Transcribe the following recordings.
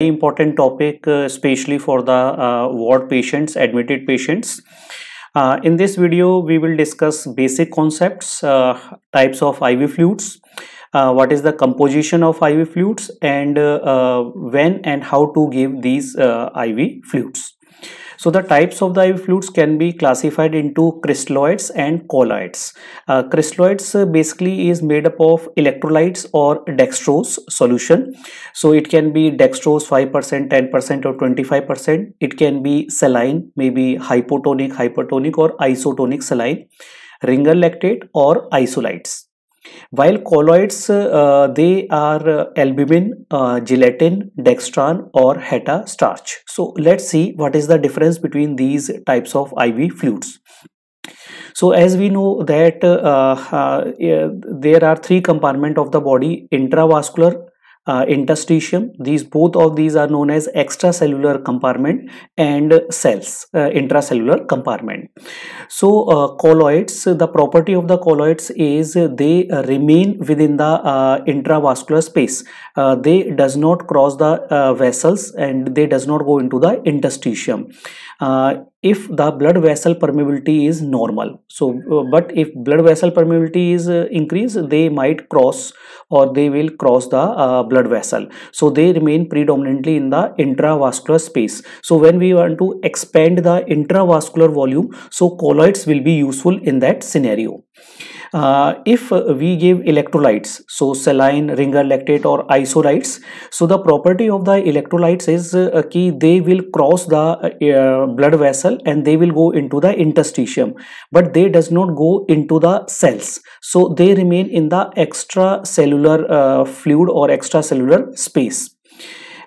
important topic uh, especially for the uh, ward patients admitted patients uh, in this video, we will discuss basic concepts, uh, types of IV fluids, uh, what is the composition of IV fluids and uh, when and how to give these IV fluids. So the types of the IV fluids can be classified into crystalloids and colloids. Uh, crystalloids uh, basically is made up of electrolytes or dextrose solution. So it can be dextrose 5%, 10% or 25%. It can be saline, maybe hypotonic, hypertonic or isotonic saline, ringer lactate or isolites. While colloids, uh, they are uh, albumin, uh, gelatin, dextran or heta starch. So let's see what is the difference between these types of IV fluids. So as we know that uh, uh, there are three compartment of the body, intravascular, uh, interstitium these both of these are known as extracellular compartment and cells uh, intracellular compartment so uh, colloids the property of the colloids is they remain within the uh, intravascular space uh, they does not cross the uh, vessels and they does not go into the interstitium if the blood vessel permeability is normal so uh, but if blood vessel permeability is uh, increased they might cross or they will cross the uh, blood vessel so they remain predominantly in the intravascular space so when we want to expand the intravascular volume so colloids will be useful in that scenario uh, if we give electrolytes, so saline, ringer lactate or isolites, so the property of the electrolytes is uh, key, they will cross the uh, uh, blood vessel and they will go into the interstitium, but they does not go into the cells. So they remain in the extracellular uh, fluid or extracellular space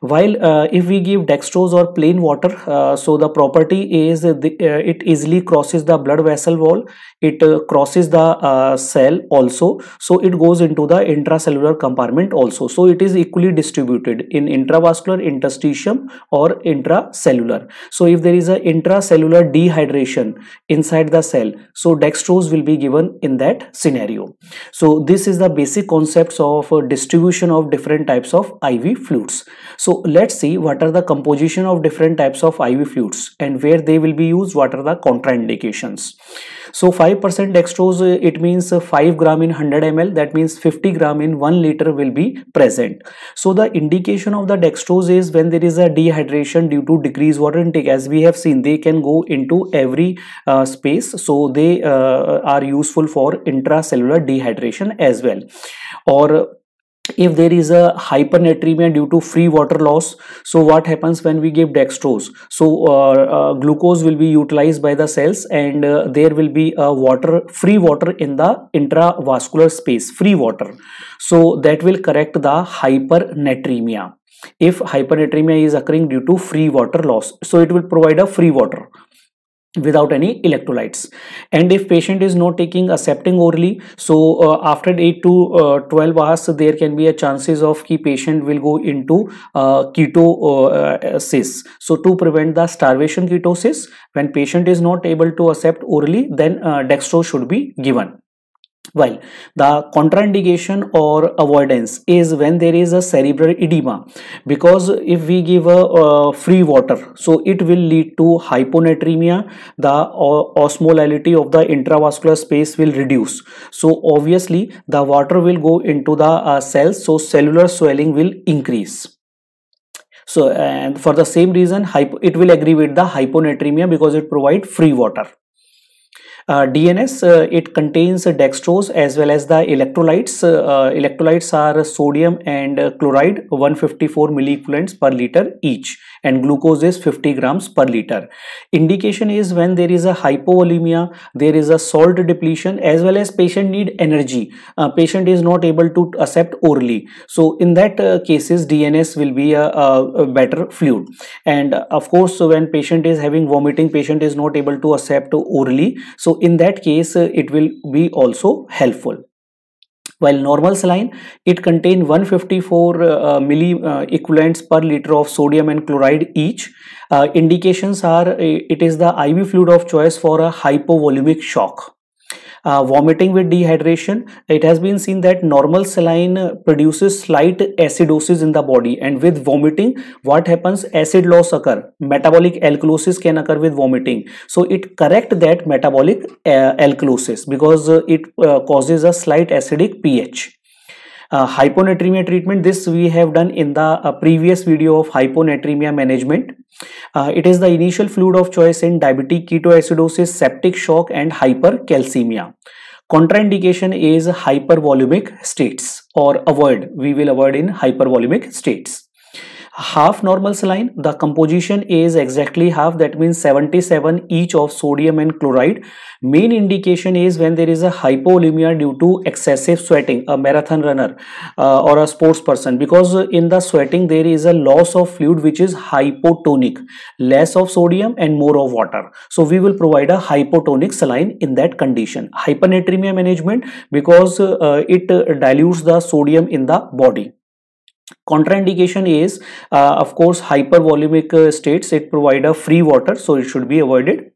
while uh, if we give dextrose or plain water uh, so the property is the, uh, it easily crosses the blood vessel wall it crosses the cell also so it goes into the intracellular compartment also so it is equally distributed in intravascular interstitium or intracellular so if there is a intracellular dehydration inside the cell so dextrose will be given in that scenario so this is the basic concepts of distribution of different types of iv fluids so so let's see what are the composition of different types of IV fluids and where they will be used, what are the contraindications. So 5% dextrose, uh, it means 5 gram in 100 ml, that means 50 gram in 1 liter will be present. So the indication of the dextrose is when there is a dehydration due to decreased water intake. As we have seen, they can go into every uh, space. So they uh, are useful for intracellular dehydration as well. Or if there is a hypernatremia due to free water loss so what happens when we give dextrose so uh, uh, glucose will be utilized by the cells and uh, there will be a water free water in the intravascular space free water so that will correct the hypernatremia if hypernatremia is occurring due to free water loss so it will provide a free water without any electrolytes and if patient is not taking accepting orally so uh, after 8 to uh, 12 hours there can be a chances of key patient will go into uh, ketosis uh, uh, so to prevent the starvation ketosis when patient is not able to accept orally then uh, dextrose should be given well the contraindication or avoidance is when there is a cerebral edema because if we give a free water so it will lead to hyponatremia the uh, osmolality of the intravascular space will reduce so obviously the water will go into the uh, cells so cellular swelling will increase so and for the same reason it will aggravate the hyponatremia because it provide free water uh, DNS, uh, it contains dextrose as well as the electrolytes. Uh, electrolytes are sodium and chloride 154 milliequivalents per liter each and glucose is 50 grams per liter. Indication is when there is a hypovolemia, there is a salt depletion as well as patient need energy. patient is not able to accept orally. So in that cases DNS will be a, a better fluid and of course when patient is having vomiting patient is not able to accept orally so in that case uh, it will be also helpful while normal saline it contain 154 uh, uh, milli uh, equivalents per liter of sodium and chloride each uh, indications are uh, it is the iv fluid of choice for a hypovolemic shock uh, vomiting with dehydration, it has been seen that normal saline produces slight acidosis in the body and with vomiting, what happens? Acid loss occur. Metabolic alkalosis can occur with vomiting. So it correct that metabolic uh, alkalosis because uh, it uh, causes a slight acidic pH. Uh, hyponatremia treatment this we have done in the uh, previous video of hyponatremia management uh, it is the initial fluid of choice in diabetic ketoacidosis, septic shock and hypercalcemia. Contraindication is hypervolumic states or avoid, we will avoid in hypervolumic states half normal saline the composition is exactly half that means 77 each of sodium and chloride main indication is when there is a hypovolemia due to excessive sweating a marathon runner uh, or a sports person because in the sweating there is a loss of fluid which is hypotonic less of sodium and more of water so we will provide a hypotonic saline in that condition hypernatremia management because uh, it dilutes the sodium in the body contraindication is uh, of course hypervolumic uh, states it provide a free water so it should be avoided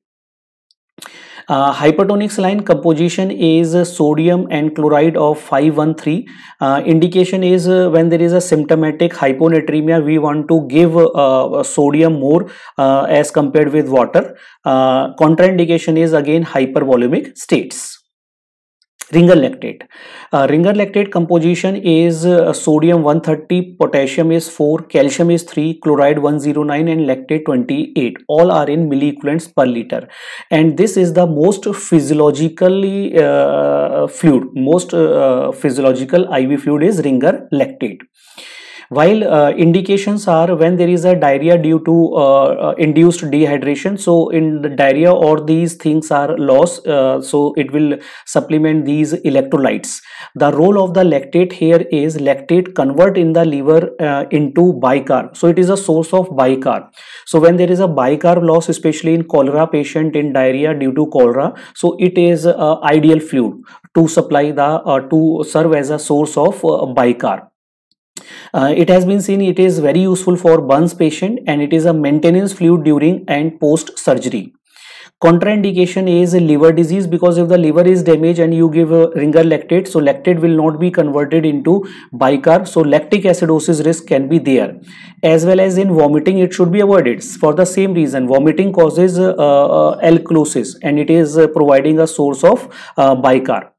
uh, hypertonic saline composition is uh, sodium and chloride of 513 uh, indication is uh, when there is a symptomatic hyponatremia we want to give sodium more as compared with water contraindication is again hypervolumic states ringer lactate uh, ringer lactate composition is uh, sodium 130 potassium is 4 calcium is 3 chloride 109 and lactate 28 all are in milliequivalents per liter and this is the most physiologically uh, fluid most uh, physiological iv fluid is ringer lactate while uh, indications are when there is a diarrhea due to uh, uh, induced dehydration so in the diarrhea or these things are loss uh, so it will supplement these electrolytes the role of the lactate here is lactate convert in the liver uh, into bicarb so it is a source of bicarb so when there is a bicarb loss especially in cholera patient in diarrhea due to cholera so it is uh, ideal fluid to supply the to serve as a source of bicarb uh, it has been seen it is very useful for burns patient and it is a maintenance fluid during and post surgery. Contraindication is liver disease because if the liver is damaged and you give a ringer lactate, so lactate will not be converted into bicarb, so lactic acidosis risk can be there. As well as in vomiting, it should be avoided. For the same reason, vomiting causes uh, uh, alkalosis and it is providing a source of uh, bicarb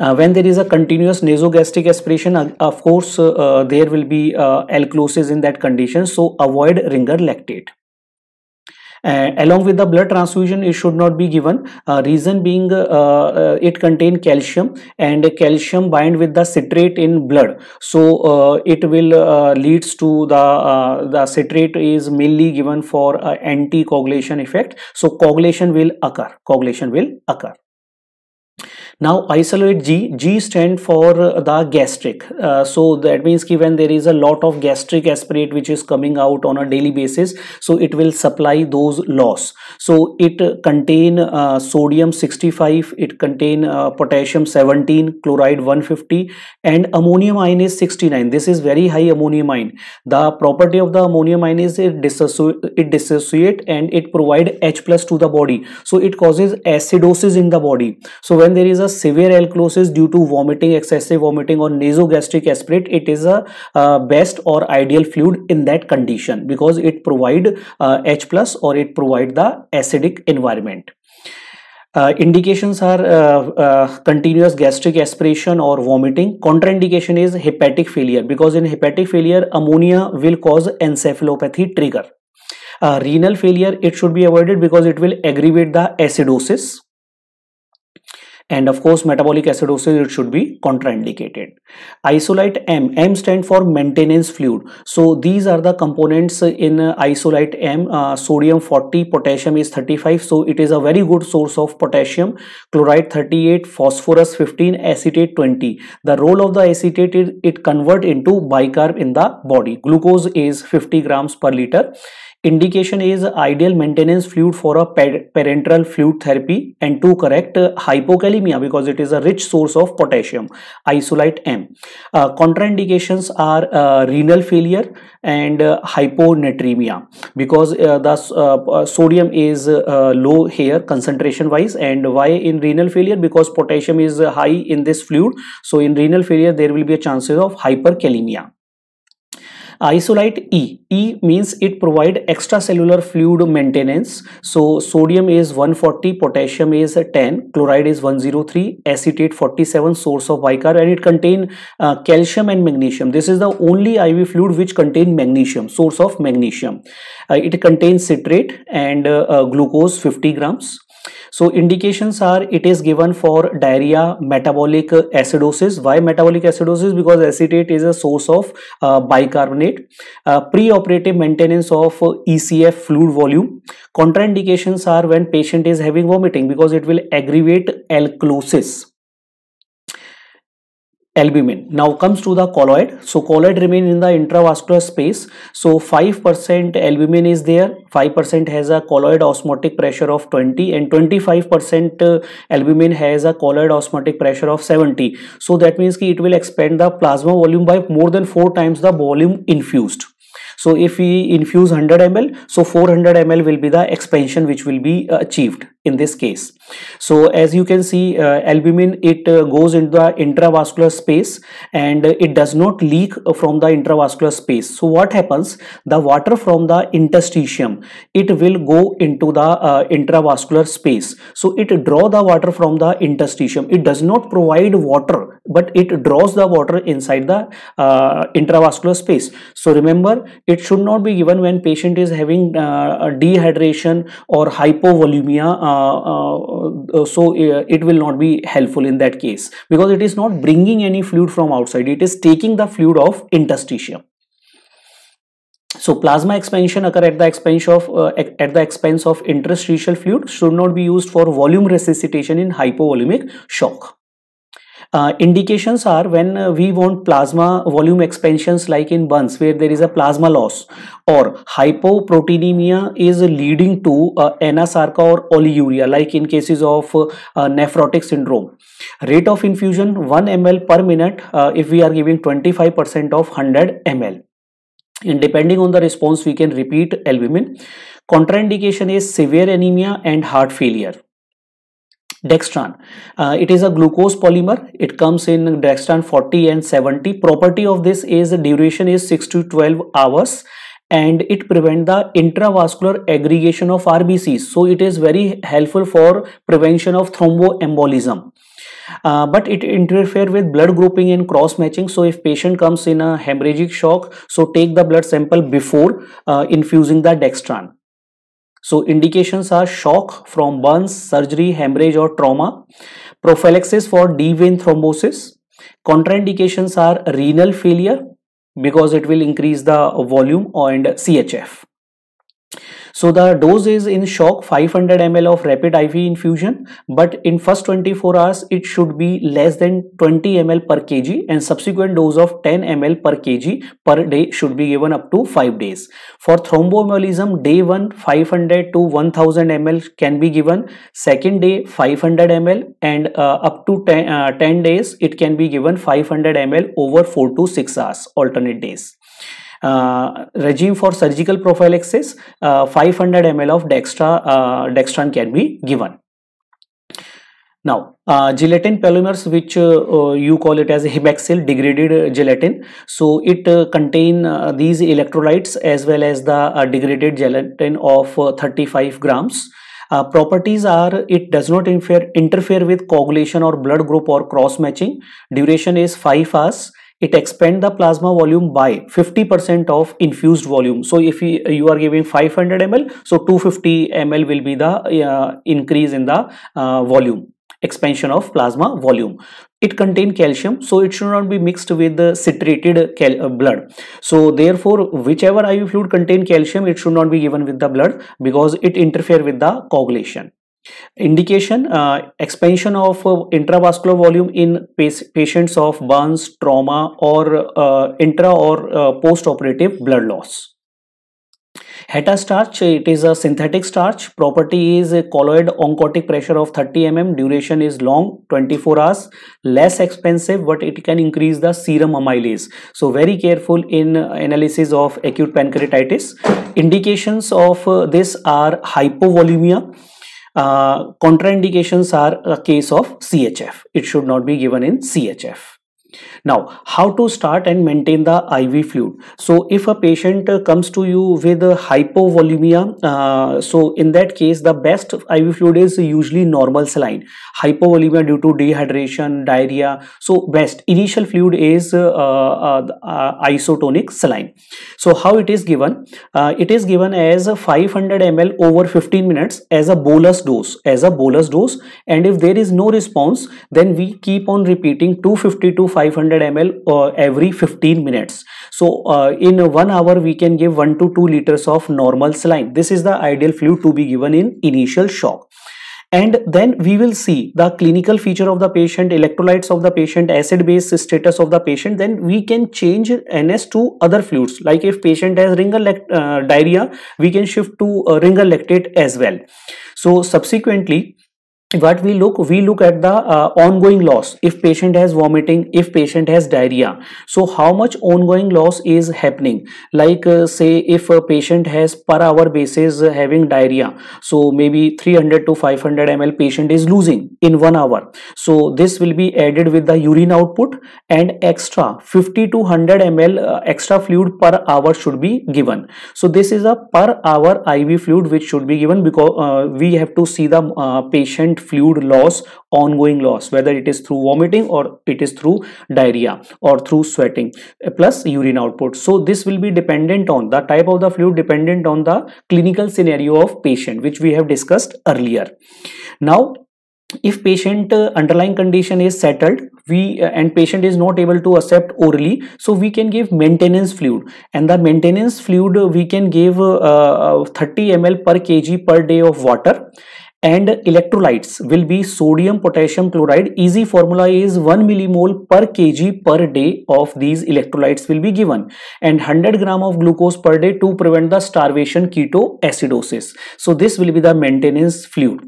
uh, when there is a continuous nasogastric aspiration, uh, of course, uh, there will be uh, alkalosis in that condition. So avoid ringer lactate. Uh, along with the blood transfusion, it should not be given. Uh, reason being, uh, it contain calcium and calcium bind with the citrate in blood. So it will leads to the the citrate is mainly given for anti coagulation effect. So coagulation will occur. Coagulation will occur. Now isolate G, G stand for uh, the gastric. Uh, so that means when there is a lot of gastric aspirate which is coming out on a daily basis, so it will supply those loss. So it contain uh, sodium 65, it contain uh, potassium 17, chloride 150 and ammonium ion is 69. This is very high ammonium ion. The property of the ammonium ion is it, dissociate and it provide H plus to the body. So it causes acidosis in the body. So when there is a a severe alkalosis due to vomiting, excessive vomiting or nasogastric aspirate, it is a uh, best or ideal fluid in that condition because it provide uh, H plus or it provide the acidic environment. Uh, indications are uh, uh, continuous gastric aspiration or vomiting. Contraindication is hepatic failure because in hepatic failure, ammonia will cause encephalopathy trigger. renal failure, it should be avoided because it will aggravate the acidosis. and of course metabolic acidosis it should be contraindicated isolite m m stand for maintenance fluid so these are the components in isolite m uh, sodium 40 potassium is 35 so it is a very good source of potassium chloride 38 phosphorus 15 acetate 20 the role of the acetate is it convert into bicarb in the body glucose is 50 grams per liter Indication is ideal maintenance fluid for a parenteral fluid therapy and to correct hypokalemia because it is a rich source of potassium, isolate M. Uh, contraindications are uh, renal failure and uh, hyponatremia because uh, the uh, uh, sodium is low here concentration wise and why in renal failure because potassium is high in this fluid. So in renal failure there will be a chances of hyperkalemia. Isolite E. E means it provide extracellular fluid maintenance. So sodium is 140, potassium is 10, chloride is 103, acetate 47 source of bicarb and it contain uh, calcium and magnesium. This is the only IV fluid which contain magnesium, source of magnesium. Uh, it contains citrate and uh, uh glucose 50 grams so indications are it is given for diarrhea, metabolic acidosis. Why metabolic acidosis? Because acetate is a source of uh, bicarbonate. Uh, Preoperative maintenance of ECF fluid volume. Contraindications are when patient is having vomiting because it will aggravate alkalosis albumin. Now comes to the colloid. So colloid remain in the intravascular space. So 5% albumin is there. 5% has a colloid osmotic pressure of 20 and 25% uh, albumin has a colloid osmotic pressure of 70. So that means it will expand the plasma volume by more than 4 times the volume infused. So if we infuse 100 ml, so 400 ml will be the expansion which will be uh, achieved in this case. So as you can see, uh, albumin, it uh, goes into the intravascular space and it does not leak from the intravascular space. So what happens? The water from the interstitium, it will go into the uh, intravascular space. So it draw the water from the interstitium. It does not provide water, but it draws the water inside the uh, intravascular space. So remember, it should not be given when patient is having uh, dehydration or hypovolemia uh, uh, so uh, it will not be helpful in that case because it is not bringing any fluid from outside it is taking the fluid of interstitium so plasma expansion occur at the expense of uh, at the expense of interstitial fluid should not be used for volume resuscitation in hypovolemic shock uh, indications are when uh, we want plasma volume expansions like in burns where there is a plasma loss or hypoproteinemia is leading to uh, anasarca or oliguria, like in cases of uh, uh, nephrotic syndrome. Rate of infusion 1 ml per minute uh, if we are giving 25% of 100 ml. And depending on the response we can repeat albumin. Contraindication is severe anemia and heart failure dextran uh, it is a glucose polymer it comes in dextran 40 and 70 property of this is duration is 6 to 12 hours and it prevent the intravascular aggregation of RBCs. So it is very helpful for prevention of thromboembolism. Uh, but it interfere with blood grouping and cross matching. So if patient comes in a hemorrhagic shock, so take the blood sample before uh, infusing the dextran. So indications are shock from burns, surgery, hemorrhage or trauma, prophylaxis for deep vein thrombosis. Contraindications are renal failure because it will increase the volume and CHF. So the dose is in shock 500 ml of rapid IV infusion but in first 24 hours it should be less than 20 ml per kg and subsequent dose of 10 ml per kg per day should be given up to 5 days. For thromboembolism day 1 500 to 1000 ml can be given second day 500 ml and uh, up to 10, uh, 10 days it can be given 500 ml over 4 to 6 hours alternate days. Uh, regime for surgical profile prophylaxis uh, 500 ml of dextra, uh, dextran can be given. Now, uh, gelatin polymers, which uh, you call it as hemaxyl degraded gelatin, so it uh, contain these electrolytes as well as the degraded gelatin of 35 grams. properties are it does not interfere, interfere with coagulation or blood group or cross matching. Duration is 5 hours it expand the plasma volume by 50% of infused volume. So if you are giving 500 ml, so 250 ml will be the uh, increase in the uh, volume expansion of plasma volume. It contain calcium, so it should not be mixed with the citrated uh, blood. So therefore, whichever IV fluid contain calcium, it should not be given with the blood because it interfere with the coagulation. Indication uh, expansion of uh, intravascular volume in patients of burns, trauma, or uh, intra or uh, post operative blood loss. Heta starch, it is a synthetic starch. Property is a colloid oncotic pressure of 30 mm. Duration is long, 24 hours. Less expensive, but it can increase the serum amylase. So very careful in analysis of acute pancreatitis. Indications of uh, this are hypovolemia uh, contraindications are a case of CHF. It should not be given in CHF. Now, how to start and maintain the IV fluid? So, if a patient comes to you with hypovolemia, uh, so in that case, the best IV fluid is usually normal saline. Hypovolemia due to dehydration, diarrhea. So, best initial fluid is uh, uh, isotonic saline. So, how it is given? Uh, it is given as 500 ml over 15 minutes as a bolus dose, as a bolus dose. And if there is no response, then we keep on repeating 250 to 500 500 ml uh, every 15 minutes so uh, in one hour we can give 1 to 2 liters of normal saline this is the ideal fluid to be given in initial shock and then we will see the clinical feature of the patient, electrolytes of the patient, acid-base status of the patient. Then we can change NS to other fluids. Like if patient has ringer uh, diarrhea, we can shift to uh, ringer lactate as well. So subsequently, what we look we look at the uh, ongoing loss if patient has vomiting if patient has diarrhea so how much ongoing loss is happening like uh, say if a patient has per hour basis uh, having diarrhea so maybe 300 to 500 ml patient is losing in one hour so this will be added with the urine output and extra 50 to 100 ml uh, extra fluid per hour should be given so this is a per hour iv fluid which should be given because uh, we have to see the uh, patient fluid loss ongoing loss whether it is through vomiting or it is through diarrhea or through sweating plus urine output so this will be dependent on the type of the fluid dependent on the clinical scenario of patient which we have discussed earlier now if patient uh, underlying condition is settled we uh, and patient is not able to accept orally so we can give maintenance fluid and the maintenance fluid we can give uh, uh, 30 ml per kg per day of water and electrolytes will be sodium potassium chloride easy formula is 1 millimole per kg per day of these electrolytes will be given and 100 gram of glucose per day to prevent the starvation keto acidosis so this will be the maintenance fluid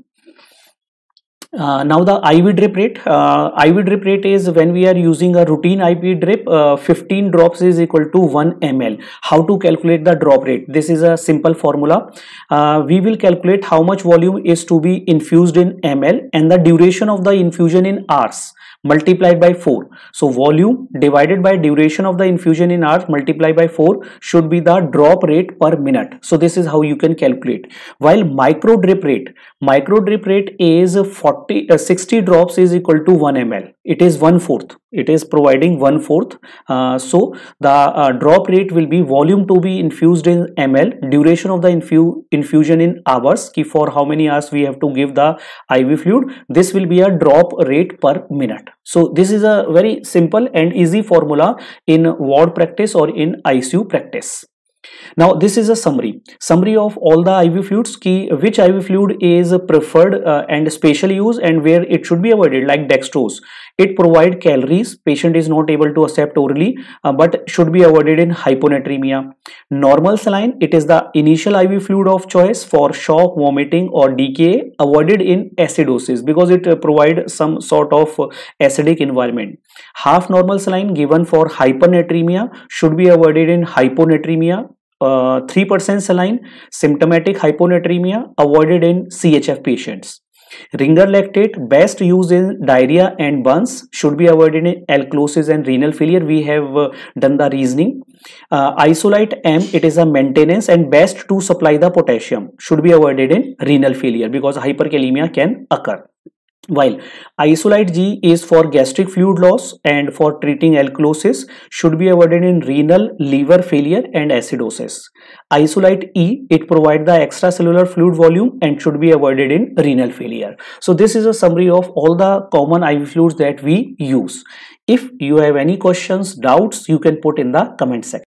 uh, now the IV drip rate, uh, IV drip rate is when we are using a routine IV drip, uh, 15 drops is equal to 1 ml. How to calculate the drop rate? This is a simple formula. Uh, we will calculate how much volume is to be infused in ml and the duration of the infusion in hours multiplied by 4. So volume divided by duration of the infusion in hours multiplied by 4 should be the drop rate per minute. So this is how you can calculate. While micro drip rate, micro drip rate is 40, uh, 60 drops is equal to 1 ml it is one fourth it is providing one fourth uh, so the uh, drop rate will be volume to be infused in ml duration of the infu infusion in hours ki for how many hours we have to give the iv fluid this will be a drop rate per minute so this is a very simple and easy formula in ward practice or in icu practice now this is a summary, summary of all the IV fluids, Key which IV fluid is preferred uh, and specially used and where it should be avoided like dextrose. It provide calories, patient is not able to accept orally uh, but should be avoided in hyponatremia. Normal saline, it is the initial IV fluid of choice for shock, vomiting or decay avoided in acidosis because it uh, provide some sort of uh, acidic environment. Half normal saline given for hypernatremia should be avoided in hyponatremia 3% uh, saline, symptomatic hyponatremia avoided in CHF patients. Ringer lactate best used in diarrhea and burns should be avoided in alkalosis and renal failure. We have uh, done the reasoning. Uh, isolite M it is a maintenance and best to supply the potassium should be avoided in renal failure because hyperkalemia can occur. While isolite G is for gastric fluid loss and for treating alkalosis should be avoided in renal, liver failure and acidosis. Isolite E, it provides the extracellular fluid volume and should be avoided in renal failure. So this is a summary of all the common IV fluids that we use. If you have any questions, doubts, you can put in the comment section.